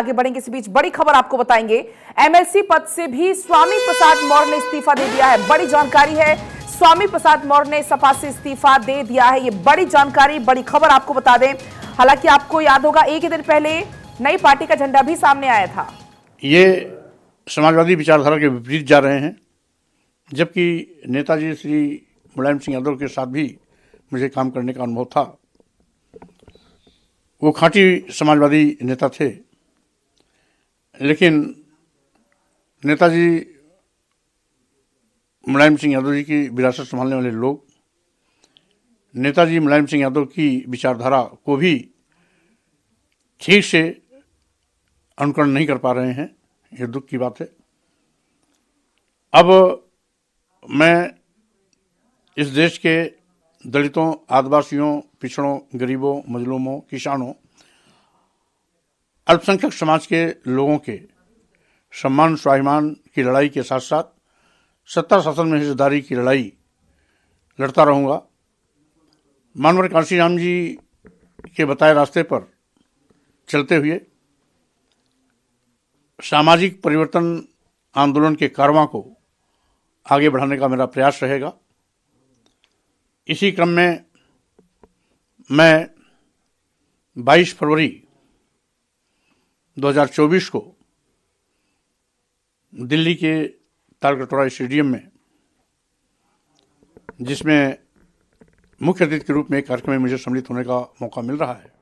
आगे बढ़ेंगे इस बीच बड़ी खबर आपको बताएंगे एमएलसी पद से भी स्वामी प्रसाद मौर्य ने इस्तीफा दे दिया है बड़ी जानकारी है स्वामी प्रसाद मौर्य ने सपा से इस्तीफा दे दिया है ये बड़ी जानकारी बड़ी खबर आपको बता दें हालांकि आपको याद होगा एक ही दिन पहले नई पार्टी का झंडा भी सामने आया था ये समाजवादी विचारधारा के विपरीत जा रहे हैं जबकि नेताजी श्री मुलायम सिंह यादव के साथ भी मुझे काम करने का अनुभव था वो खांटी समाजवादी नेता थे लेकिन नेताजी मुलायम सिंह यादव जी की विरासत संभालने वाले लोग नेताजी मुलायम सिंह यादव की विचारधारा को भी ठीक से अनुकरण नहीं कर पा रहे हैं ये दुख की बात है अब मैं इस देश के दलितों आदिवासियों पिछड़ों गरीबों मजलूमों किसानों अल्पसंख्यक समाज के लोगों के सम्मान स्वाभिमान की लड़ाई के साथ साथ सत्ता शासन में हिस्सेदारी की लड़ाई लड़ता रहूँगा मानवर राम जी के बताए रास्ते पर चलते हुए सामाजिक परिवर्तन आंदोलन के कारवा को आगे बढ़ाने का मेरा प्रयास रहेगा इसी क्रम में मैं 22 फरवरी 2024 को दिल्ली के तालकटोरा स्टेडियम में जिसमें मुख्य अतिथि के रूप में कार्यक्रम में मुझे सम्मिलित होने का मौका मिल रहा है